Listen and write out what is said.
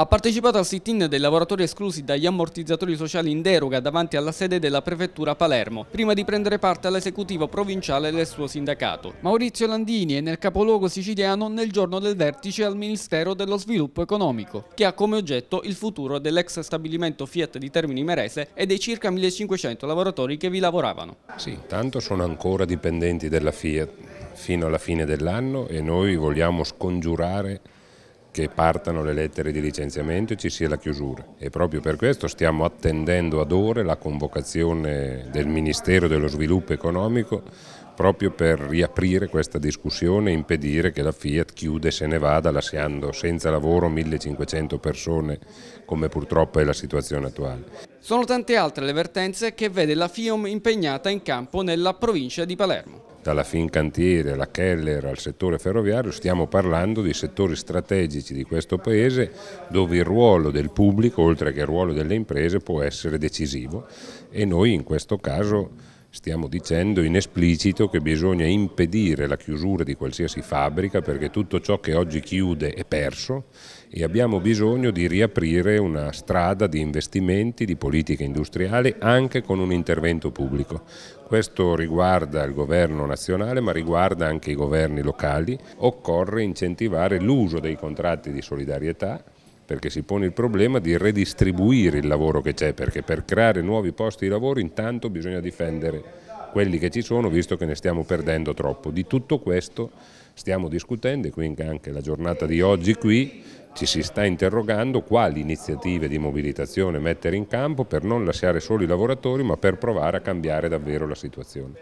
Ha partecipato al sit-in dei lavoratori esclusi dagli ammortizzatori sociali in deroga davanti alla sede della prefettura Palermo, prima di prendere parte all'esecutivo provinciale del suo sindacato. Maurizio Landini è nel capoluogo siciliano nel giorno del vertice al Ministero dello Sviluppo Economico, che ha come oggetto il futuro dell'ex stabilimento Fiat di Termini Merese e dei circa 1500 lavoratori che vi lavoravano. Sì, tanto sono ancora dipendenti della Fiat fino alla fine dell'anno e noi vogliamo scongiurare che partano le lettere di licenziamento e ci sia la chiusura e proprio per questo stiamo attendendo ad ore la convocazione del Ministero dello Sviluppo Economico proprio per riaprire questa discussione e impedire che la Fiat chiude e se ne vada lasciando senza lavoro 1500 persone come purtroppo è la situazione attuale. Sono tante altre le vertenze che vede la FIOM impegnata in campo nella provincia di Palermo dalla Fincantiere alla Keller al settore ferroviario, stiamo parlando di settori strategici di questo Paese dove il ruolo del pubblico, oltre che il ruolo delle imprese, può essere decisivo e noi in questo caso stiamo dicendo in esplicito che bisogna impedire la chiusura di qualsiasi fabbrica perché tutto ciò che oggi chiude è perso e abbiamo bisogno di riaprire una strada di investimenti, di politica industriale anche con un intervento pubblico. Questo riguarda il governo nazionale ma riguarda anche i governi locali. Occorre incentivare l'uso dei contratti di solidarietà perché si pone il problema di redistribuire il lavoro che c'è, perché per creare nuovi posti di lavoro intanto bisogna difendere quelli che ci sono, visto che ne stiamo perdendo troppo. Di tutto questo stiamo discutendo e quindi anche la giornata di oggi qui ci si sta interrogando quali iniziative di mobilitazione mettere in campo per non lasciare solo i lavoratori ma per provare a cambiare davvero la situazione.